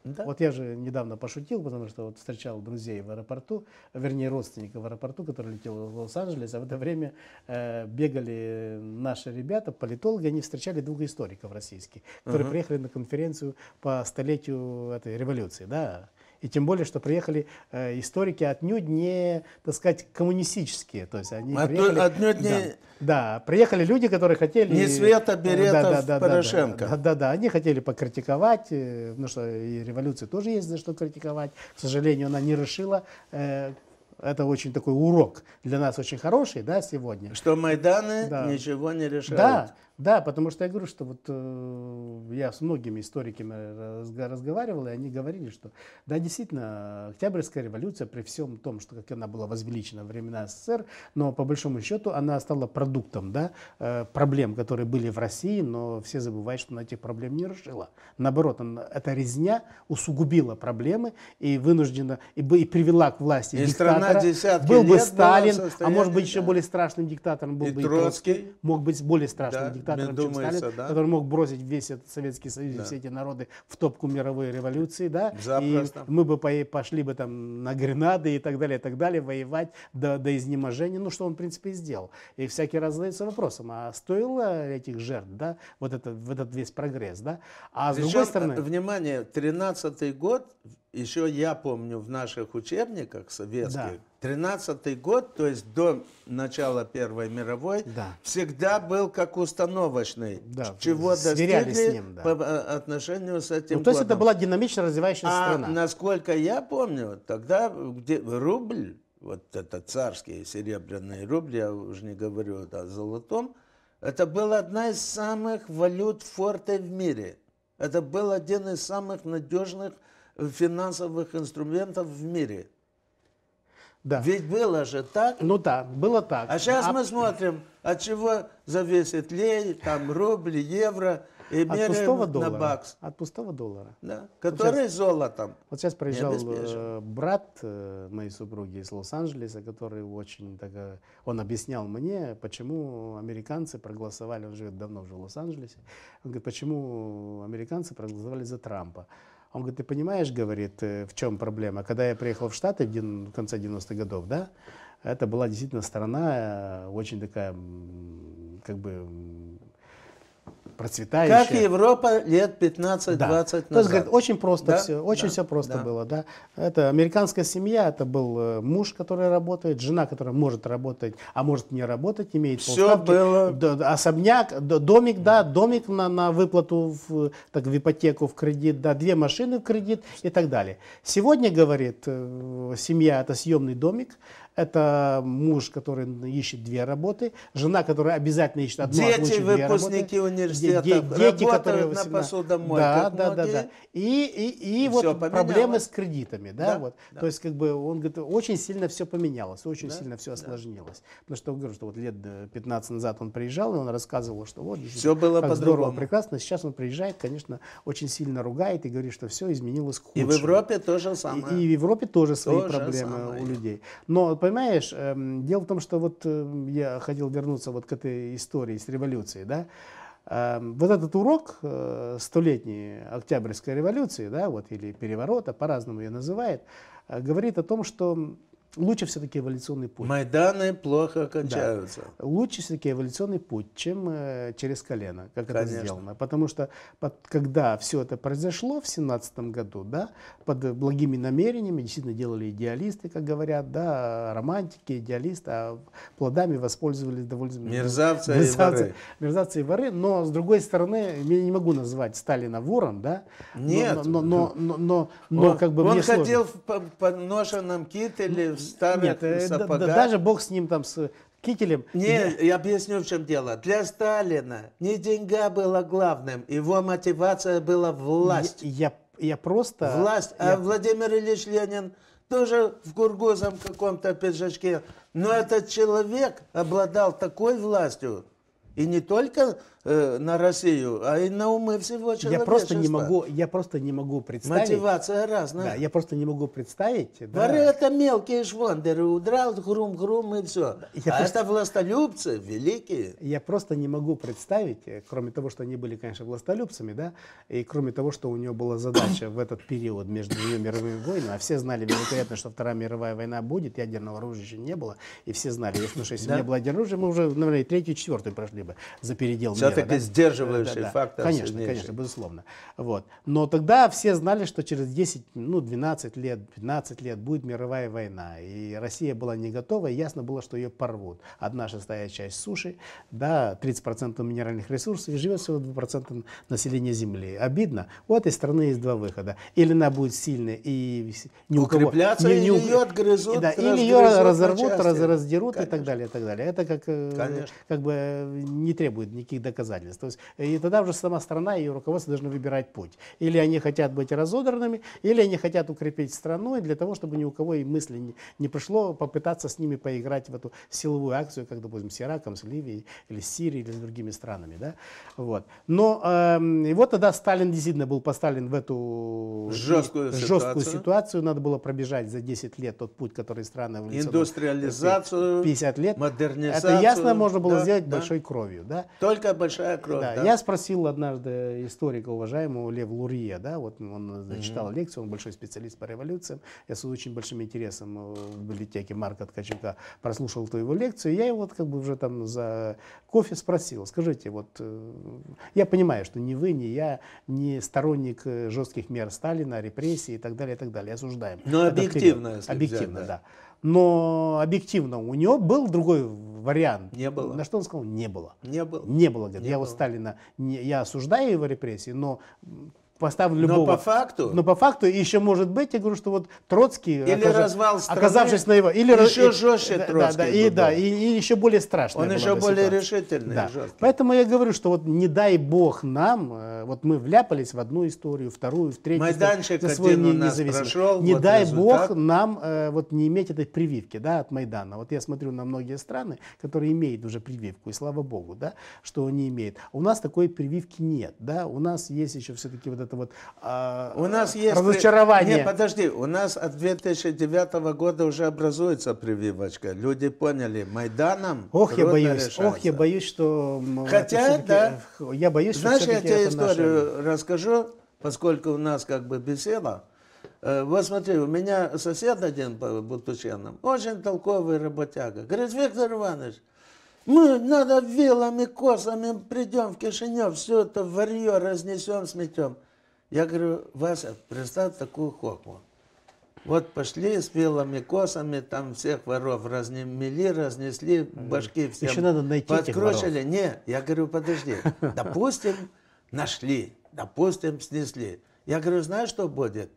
Да? Вот я же недавно пошутил, потому что вот встречал друзей в аэропорту, вернее родственников в аэропорту, который летел в Лос-Анджелес, а в это время э, бегали наши ребята, политологи, они встречали двух историков российских, которые uh-huh. приехали на конференцию по столетию этой революции, да, и тем более, что приехали э, историки отнюдь не, так сказать, коммунистические. То есть они От, приехали, отнюдь не... Да, приехали люди, которые хотели... Не Света Беретов, э, да, да, да, Порошенко. Да, да, да, они хотели покритиковать, э, потому что и революции тоже есть за что критиковать. К сожалению, она не решила э, это очень такой урок для нас очень хороший, да, сегодня. Что Майданы да. ничего не решают. Да, да, потому что я говорю, что вот э, я с многими историками разговаривал, и они говорили, что да, действительно, Октябрьская революция при всем том, что как она была возвеличена в времена СССР, но по большому счету она стала продуктом да, э, проблем, которые были в России, но все забывают, что она этих проблем не решила. Наоборот, она, эта резня усугубила проблемы и вынуждена, и, и привела к власти и диктатора. Страна был бы Сталин, а может быть еще более страшным диктатором был и бы Троцкий. И Троцкий. Мог быть более страшным да. диктатором диктатором, чем Сталин, да? который мог бросить весь этот Советский Союз да. все эти народы в топку мировой революции, да, Запросто. и мы бы пошли бы там на гренады и так далее, и так далее, воевать до, до изнеможения, ну, что он, в принципе, и сделал. И всякий раз задается вопросом, а стоило этих жертв, да, вот, это, вот этот весь прогресс, да? А Причем, с другой стороны... Э, внимание, 13-й год, еще я помню в наших учебниках советских, да тринадцатый год, то есть до начала Первой мировой, да. всегда был как установочный, да, чего достигли с ним, да. по э, отношению с этим ну, То годом. есть это была динамично развивающаяся а, страна. насколько я помню, тогда где, рубль, вот этот царский серебряный рубль, я уже не говорю о золотом, это была одна из самых валют форте в мире. Это был один из самых надежных финансовых инструментов в мире. Да. Ведь было же так. Ну да, было так. А сейчас а... мы смотрим, от чего зависит лей, там рубли, евро. И от пустого доллара. бакс. От пустого доллара. Да. Который вот сейчас, золотом. Вот сейчас приезжал э, брат э, моей супруги из Лос-Анджелеса, который очень так, э, он объяснял мне, почему американцы проголосовали, он живет давно уже в Лос-Анджелесе, он говорит, почему американцы проголосовали за Трампа. Он говорит, ты понимаешь, говорит, э, в чем проблема? Когда я приехал в Штаты в конце 90-х годов, да, это была действительно страна э, очень такая, как бы, процветающая. Как Европа лет 15-20 да. назад. То есть, говорит, очень просто да? все, очень да. все просто да. было. Да? Это американская семья, это был э, муж, который работает, жена, которая может работать, а может не работать, имеет все полставки. было. особняк, домик, да, домик на, на выплату, в, так, в ипотеку, в кредит, да, две машины в кредит и так далее. Сегодня, говорит, э, семья это съемный домик, это муж, который ищет две работы, жена, которая обязательно ищет одну, дети, а получит две выпускники университета, дети, которые 18... на посудомойках. Да, да, да, да. И, и, и, и вот проблемы с кредитами. Да, да, вот. да. То есть, как бы, он говорит, очень сильно все поменялось, очень да? сильно все осложнилось. Потому что, говорю, что вот лет 15 э, назад он приезжал, и он рассказывал, что вот, все было как здорово, прекрасно. Сейчас он приезжает, конечно, очень сильно ругает и говорит, что все изменилось к худшему. И в Европе тоже самое. И, и в Европе тоже свои то проблемы самое. у людей. Но понимаешь, эм, дело в том, что вот эм, я хотел вернуться вот к этой истории с революцией, да, эм, вот этот урок э, столетней Октябрьской революции, да, вот, или переворота, по-разному ее называют, э, говорит о том, что лучше все-таки эволюционный путь. Майданы плохо кончаются. Да. Лучше все-таки эволюционный путь, чем э, через колено, как Конечно. это сделано. Потому что под, когда все это произошло в 17 году, да, под благими намерениями действительно делали идеалисты, как говорят, да, романтики, идеалисты, а плодами воспользовались довольно... Мерзавцы, мерзавцы и воры. Мерзавцы и воры, но с другой стороны, я не могу назвать Сталина вором, да? Нет. Но, но, но, но, но, но он, как бы Он хотел сложно. в поношенном кителе, в старых нет, даже бог с ним там, с кителем. Нет, я... я объясню, в чем дело. Для Сталина не деньга была главным, его мотивация была власть. Я, я, я просто... Власть. А я... А Владимир Ильич Ленин тоже в гургузом каком-то пиджачке. Но этот человек обладал такой властью, и не только Э, на Россию, а и на умы всего человечества. Я просто не могу, я просто не могу представить. Мотивация разная. Да, я просто не могу представить. Воры да. это мелкие швондеры, удрал, грум-грум и все. Я а просто... это властолюбцы великие. Я просто не могу представить, э, кроме того, что они были, конечно, властолюбцами, да, и кроме того, что у него была задача в этот период между двумя мировыми войнами, а все знали великолепно, что Вторая мировая война будет, ядерного оружия еще не было, и все знали, если, что, если да? не было ядерного оружия, мы уже, наверное, третью, четвертую прошли бы за передел. Все эффекте да? сдерживающий да, фактор. Конечно, сильнейший. конечно, безусловно. Вот. Но тогда все знали, что через 10, ну, 12 лет, 15 лет будет мировая война. И Россия была не готова, и ясно было, что ее порвут. Одна шестая часть суши, да, 30% минеральных ресурсов, и живет всего 2% населения Земли. Обидно. У этой страны есть два выхода. Или она будет сильной и не Укрепляться, не, не, или ее отгрызут, да, Или ее разорвут, раз, раздерут Конечно. и так далее, и так далее. Это как, э, Конечно. как бы не требует никаких доказательств доказательств. То есть, э, и тогда уже сама страна и ее руководство должны выбирать путь. Или они хотят быть разодранными, или они хотят укрепить страну, и для того, чтобы ни у кого и мысли не, не пришло попытаться с ними поиграть в эту силовую акцию, как, допустим, с Ираком, с Ливией, или с Сирией, или с другими странами. Да? Вот. Но э, и вот тогда Сталин действительно был поставлен в эту жесткую, ситуацию. жесткую ситуацию. Надо было пробежать за 10 лет тот путь, который страна страны Индустриализацию, 50 лет. модернизацию. Это ясно можно было да, сделать да. большой кровью. Да? Только большой большая кровь. Да. Да. Я спросил однажды историка уважаемого Лев Лурье, да, вот он э, читал mm лекцию, он большой специалист по революциям. Я с очень большим интересом э, в библиотеке Марка Ткаченко прослушал ту его лекцию. Я его вот как бы уже там за кофе спросил, скажите, вот э, я понимаю, что ни вы, ни я не сторонник жестких мер Сталина, репрессий и так далее, и так далее, осуждаем. Но объективно, если объективно, взять, да. да но объективно у него был другой вариант. Не было. На что он сказал? Не было. Не было. Не было. Говорит. Не я было. у Сталина, не, я осуждаю его репрессии, но поставлю любого. Но по факту? Но по факту еще может быть, я говорю, что вот Троцкий, а или окажа, развал страны, оказавшись на его, или еще и, жестче да, Троцкий. Да, да, и, да, и, и еще более страшно. Он еще более решительный. Да. Жесткий. Поэтому я говорю, что вот не дай бог нам, э, вот мы вляпались в одну историю, вторую, в третью. Майданчик историю, свой не, у нас прошел. Не вот дай бог нам э, вот не иметь этой прививки, да, от Майдана. Вот я смотрю на многие страны, которые имеют уже прививку, и слава богу, да, что они имеют. У нас такой прививки нет, да, у нас есть еще все-таки вот этот это вот а, у нас есть разочарование. Нет, подожди, у нас от 2009 года уже образуется прививочка. Люди поняли, Майданом Ох, я боюсь, решается. ох, я боюсь, что... Хотя, да. Я боюсь, Знаешь, я тебе историю наша... расскажу, поскольку у нас как бы беседа. Э, вот смотри, у меня сосед один по Бутученам, очень толковый работяга. Говорит, Виктор Иванович, мы надо вилами, косами придем в Кишинев, все это варье разнесем, сметем. Я говорю, Вася, представь такую хохму. Вот пошли с белыми косами, там всех воров разнемели, разнесли башки всем. Еще надо найти Подкручили. Этих воров. Не, я говорю, подожди. <laughs> Допустим, нашли, допустим, снесли. Я говорю, знаешь, что будет?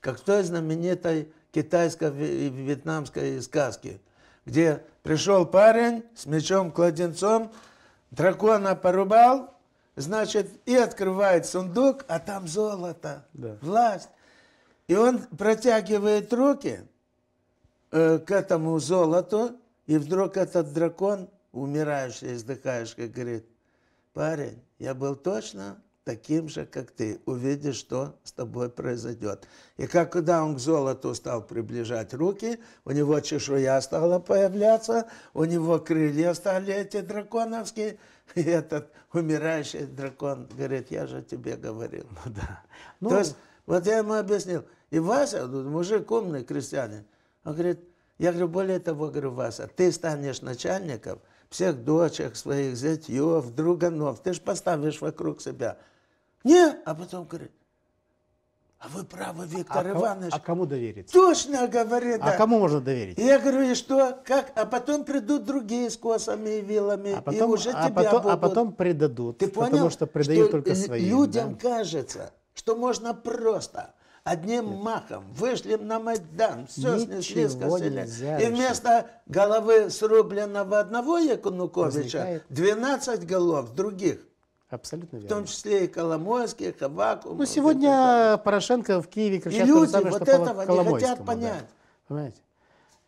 Как в той знаменитой китайско-вьетнамской сказке, где пришел парень с мечом-кладенцом, дракона порубал, значит, и открывает сундук, а там золото, да. власть. И он протягивает руки э, к этому золоту, и вдруг этот дракон, умирающий, издыхающий, говорит, парень, я был точно таким же, как ты, увидишь, что с тобой произойдет. И как когда он к золоту стал приближать руки, у него чешуя стала появляться, у него крылья стали эти драконовские – <laughs> И этот умирающий дракон говорит, я же тебе говорил. Ну да. Ну... То есть, вот я ему объяснил. И Вася, ну, мужик умный, крестьянин, он говорит, я говорю, более того, говорю, Вася, ты станешь начальником всех дочек своих, зятьев, друганов, ты же поставишь вокруг себя. Не, а потом говорит, а вы правы, а Виктор а Иванович. Кому, а кому доверить? Точно говорит. А да. А кому можно доверить? Я говорю, и что? Как? А потом придут другие с косами и вилами, а потом, и уже а тебя потом, а будут. А потом предадут, Ты понял, потому что предают что только свои. людям да? кажется, что можно просто одним Нет. махом вышли на Майдан, все снесли, скосили. и вместо головы срубленного одного Якунуковича Возникает... 12 голов других. Абсолютно верно. В том числе и Коломойский, Хабаков. Ну, э, сегодня вот Порошенко в Киеве кричат и люди то же самое, вот этого не хотят понять. Да. Понимаете?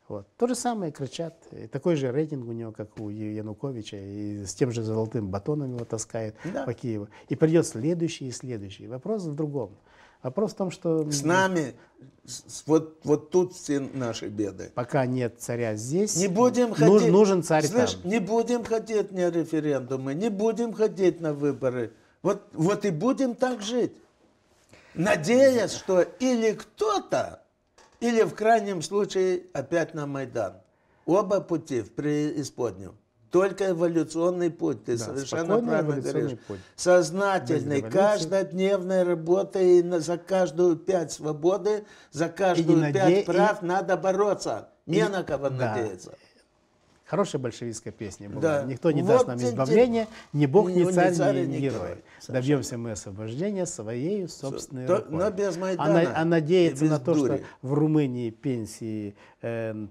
Вот. То же самое кричат. И такой же рейтинг у него, как у Януковича, и с тем же золотым батоном его таскают да. по Киеву. И придет следующий и следующий. Вопрос в другом. Вопрос а в том, что... С нами, вот, вот тут все наши беды. Пока нет царя здесь, не будем ну, хотеть, нужен, нужен царь знаешь, там. Не будем ходить на референдумы, не будем ходить на выборы. Вот, вот и будем так жить. Надеясь, что или кто-то, или в крайнем случае опять на Майдан. Оба пути в преисподнюю. Только эволюционный путь, ты да, совершенно правильно говоришь. Путь. Сознательный, каждодневной работой, и на, за каждую пять свободы, за каждую и пять наде... прав и... надо бороться. Не и... на кого да. надеяться. Хорошая большевистская песня была. Да. Никто не вот даст нам избавления, ни бог, ни, ни царь, царь, ни, ни герой. Совершенно. Добьемся мы освобождения своей собственной то, рукой. Но без Майдана, а, а надеяться на то, дури. что в Румынии пенсии 300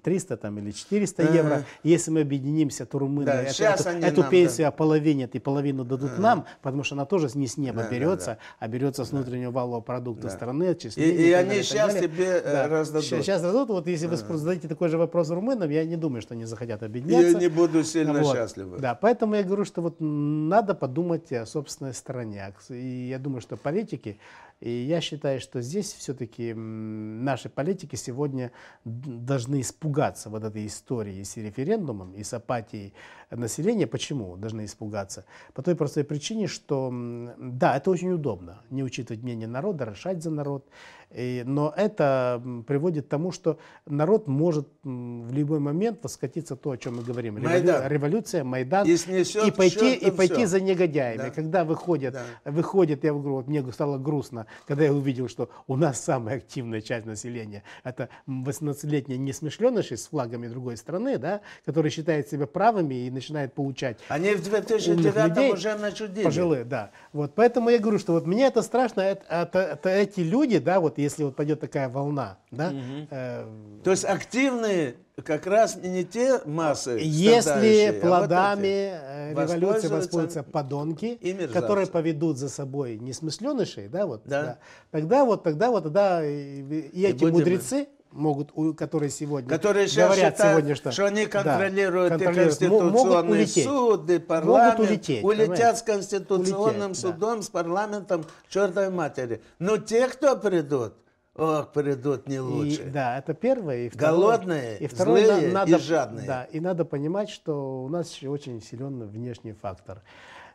эм, там, или 400 ага. Э. евро. Если мы объединимся, то румыны да, эту, эту, эту нам, пенсию да. ополовинят и половину дадут ага. Э. нам, потому что она тоже не с неба да, берется, да, да. а берется с внутреннего валового продукта да. страны. И, и, и они сейчас тебе э, да. раздадут. Сейчас, сейчас раздадут. Вот если вы зададите такой же вопрос румынам, я не думаю, что они захотят объединиться подняться. Я не буду сильно вот. счастлива. Да, поэтому я говорю, что вот надо подумать о собственной стране. И я думаю, что политики и я считаю, что здесь все-таки наши политики сегодня должны испугаться вот этой истории с референдумом и с апатией населения. Почему должны испугаться? По той простой причине, что да, это очень удобно, не учитывать мнение народа, решать за народ. И, но это приводит к тому, что народ может в любой момент воскатиться то, о чем мы говорим. Майдан. Революция, Майдан. И, снесет, и пойти, и пойти за негодяями. Да. Когда выходят, да. выходят, я говорю, вот мне стало грустно, когда я увидел, что у нас самая активная часть населения – это 18-летние несмышленыши с флагами другой страны, да, которые считают себя правыми и начинают получать Они в 2009 людей, уже начудили. Пожилые, да. Вот, поэтому я говорю, что вот мне это страшно, это, это, это эти люди, да, вот если вот пойдет такая волна, да. Угу. Э, То есть активные как раз не те массы. Если плодами а вот э, революции воспользуются подонки, которые поведут за собой несмысленышей, да, вот, да. Да, тогда вот, тогда вот, тогда и, и эти будем... мудрецы могут, которые сегодня которые говорят считают, сегодня, что, что они контролируют, да, контролируют и конституционный суд, и парламент, могут улететь, улетят понимаете? с конституционным улететь, судом, да. с парламентом, чертовой матери. Но те, кто придут, Ох, придут не лучше. И, да, это первое. И второе, Голодные, и второе, злые надо, и жадные. Да, и надо понимать, что у нас еще очень силен внешний фактор.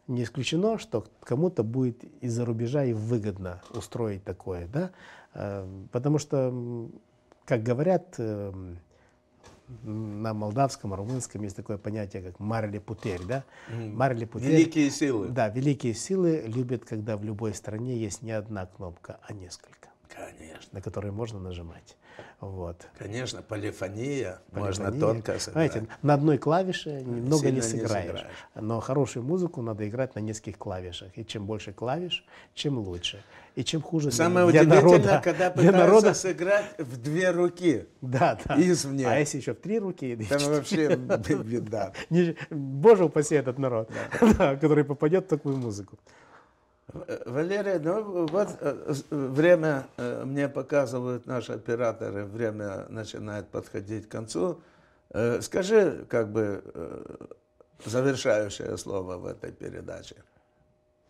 Не исключено, что кому-то будет из-за рубежа и выгодно устроить такое, да? Э, потому что, как говорят, э, на молдавском, румынском есть такое понятие, как марли путерь, да? Марли путерь. Великие силы. Да, великие силы любят, когда в любой стране есть не одна кнопка, а несколько. Конечно. На которые можно нажимать. Вот. Конечно, полифония, полифония можно тонко сыграть. Знаете, на одной клавише немного не сыграешь, не сыграешь. Но хорошую музыку надо играть на нескольких клавишах. И чем больше клавиш, чем лучше. И чем хуже Самое для, удивительное, для народа. когда пытаются народа... сыграть в две руки. Да, да. Извне. А если еще в три руки? <laughs> Там вообще беда. <laughs> Боже упаси этот народ, <laughs> который попадет в такую музыку. Валерия, ну вот э, время э, мне показывают наши операторы, время начинает подходить к концу. Э, скажи, как бы, завершающее слово в этой передаче.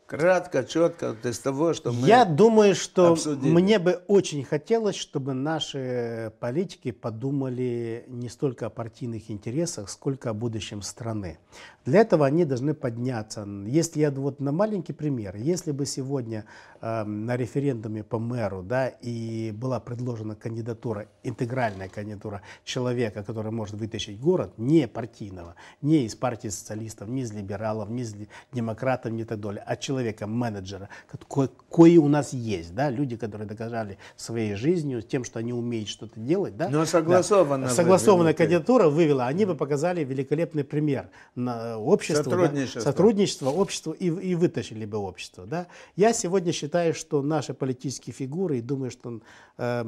Кратко, четко, то есть того, что мы Я думаю, что обсудили. мне бы очень хотелось, чтобы наши политики подумали не столько о партийных интересах, сколько о будущем страны. Для этого они должны подняться. Если я вот на маленький пример, если бы сегодня э, на референдуме по мэру, да, и была предложена кандидатура, интегральная кандидатура человека, который может вытащить город, не партийного, не из партии социалистов, не из либералов, не из демократов, не так далее, а человека, человека, менеджера, ко кои у нас есть, да, люди, которые доказали своей жизнью, тем, что они умеют что-то делать, да. Но ну, а согласованно. Да. Согласованная кандидатура вывела, они бы показали великолепный пример на э, общество, сотрудничество, да, сотрудничество общество и, и вытащили бы общество, да. Я сегодня считаю, что наши политические фигуры, и думаю, что э,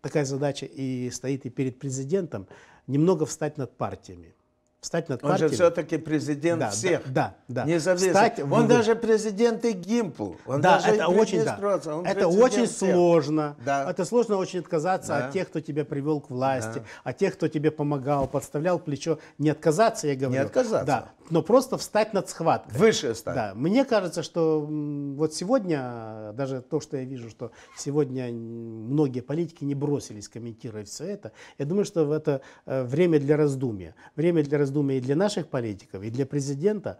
такая задача и стоит и перед президентом, немного встать над партиями. Встать над Он партиями. же все-таки президент да, всех. Да, да. да. Независимо. Встать он в... даже президент Игимпу. Он да, даже это очень, да. это очень всех. сложно. Да. Это сложно очень отказаться да. от тех, кто тебя привел к власти, да. от тех, кто тебе помогал, подставлял плечо. Не отказаться, я говорю. Не отказаться. Да, но просто встать над схваткой. Выше стать. Да. Мне кажется, что вот сегодня, даже то, что я вижу, что сегодня многие политики не бросились комментировать все это, я думаю, что это э, время для раздумия. Время для раздумия Госдуме и для наших политиков, и для президента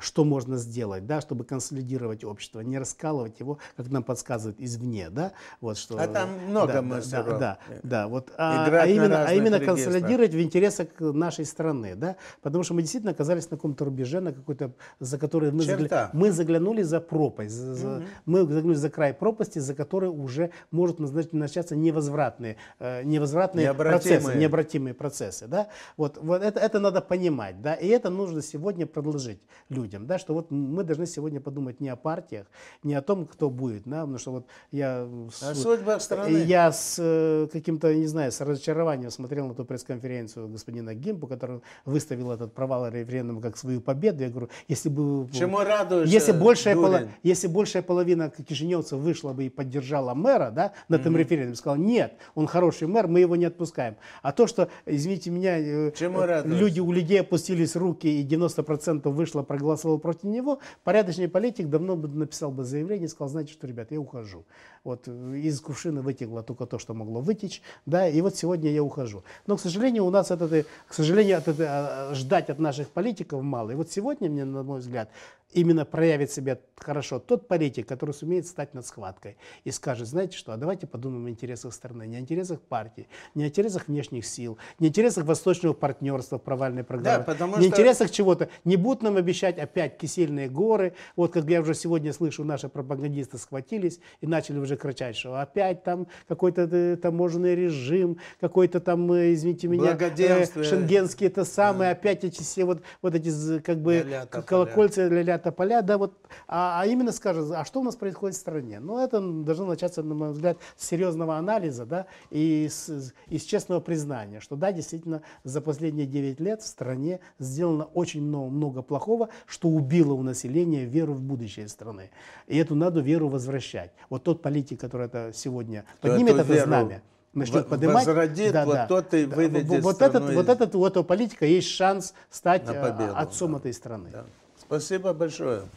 что можно сделать, да, чтобы консолидировать общество, не раскалывать его, как нам подсказывают извне, да, вот что. А там много да, мастеров. Да, да, да, вот. А, а именно, а именно консолидировать в интересах нашей страны, да, потому что мы действительно оказались на каком-то рубеже, на какой-то, за который мы, загля... мы заглянули за пропасть, за, за... Угу. мы заглянули за край пропасти, за который уже может начаться невозвратные, э, невозвратные необратимые. процессы, необратимые процессы, да. Вот, вот это, это надо понимать, да, и это нужно сегодня продолжить людям, да, что вот мы должны сегодня подумать не о партиях, не о том, кто будет, да, потому что вот я... О а судьбах Я с э, каким-то, не знаю, с разочарованием смотрел на ту пресс-конференцию господина Гимпу, который выставил этот провал референдума как свою победу. Я говорю, если бы... Чему радуешься, если э, большая, поло, если большая половина кишиневцев вышла бы и поддержала мэра, да, на этом mm референдуме, сказал, нет, он хороший мэр, мы его не отпускаем. А то, что, извините меня, э, Чему люди радуешься? у людей опустились руки и 90% вышло проголосовать голосовал против него, порядочный политик давно бы написал бы заявление, сказал, знаете что, ребят, я ухожу. Вот э, из кувшина вытекло только то, что могло вытечь, да, и вот сегодня я ухожу. Но, к сожалению, у нас от к сожалению, от этой, а, а, ждать от наших политиков мало. И вот сегодня, мне, на мой взгляд, именно проявит себя хорошо тот политик, который сумеет стать над схваткой и скажет, знаете что, а давайте подумаем о интересах страны, не о интересах партии, не о интересах внешних сил, не о интересах восточного партнерства, провальной программы, да, не о что... интересах чего-то. Не будут нам обещать опять кисельные горы, вот как я уже сегодня слышу, наши пропагандисты схватились и начали уже кричать, что опять там какой-то э, таможенный режим, какой-то там, э, извините меня, э, шенгенские это самые, да. опять эти все вот, вот эти как бы ля -ля, колокольцы ля поля, да, вот, а, а именно скажут, а что у нас происходит в стране? Ну, это должно начаться, на мой взгляд, с серьезного анализа, да, и с, и с честного признания, что да, действительно, за последние 9 лет в стране сделано очень много, много плохого, что убило у населения веру в будущее страны. И эту надо веру возвращать. Вот тот политик, который это сегодня Кто поднимет это веру? знамя, начнет поднимать. Возродит, да, вот да. тот и выведет вот, вот этот, из... вот этот у этого политика есть шанс стать э, победу, отцом да. этой страны. Да. Спасибо большое.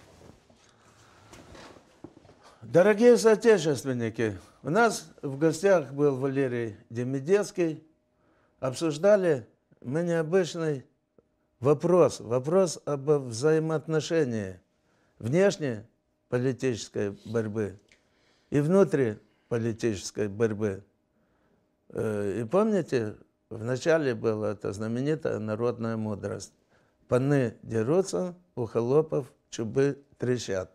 Дорогие соотечественники, у нас в гостях был Валерий Демидецкий. Обсуждали мы необычный вопрос, вопрос об взаимоотношении внешней политической борьбы и внутриполитической борьбы. Э, и помните, вначале была эта знаменитая народная мудрость паны дерутся, у холопов чубы трещат.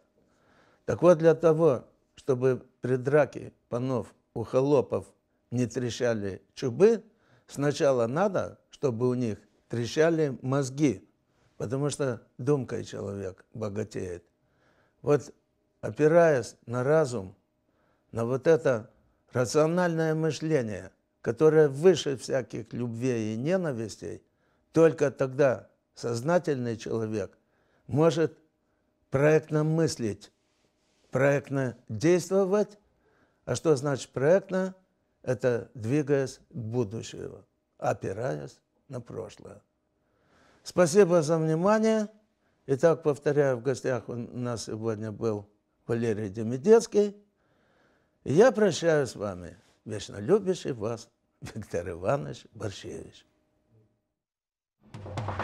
Так вот, для того, чтобы при драке панов у холопов не трещали чубы, сначала надо, чтобы у них трещали мозги, потому что думкой человек богатеет. Вот опираясь на разум, на вот это рациональное мышление, которое выше всяких любви и ненавистей, только тогда сознательный человек может проектно мыслить, проектно действовать. А что значит проектно? Это двигаясь к будущему, опираясь на прошлое. Спасибо за внимание. Итак, повторяю, в гостях у нас сегодня был Валерий Демидецкий. я прощаюсь с вами, вечно любящий вас Виктор Иванович Борщевич. Thank you.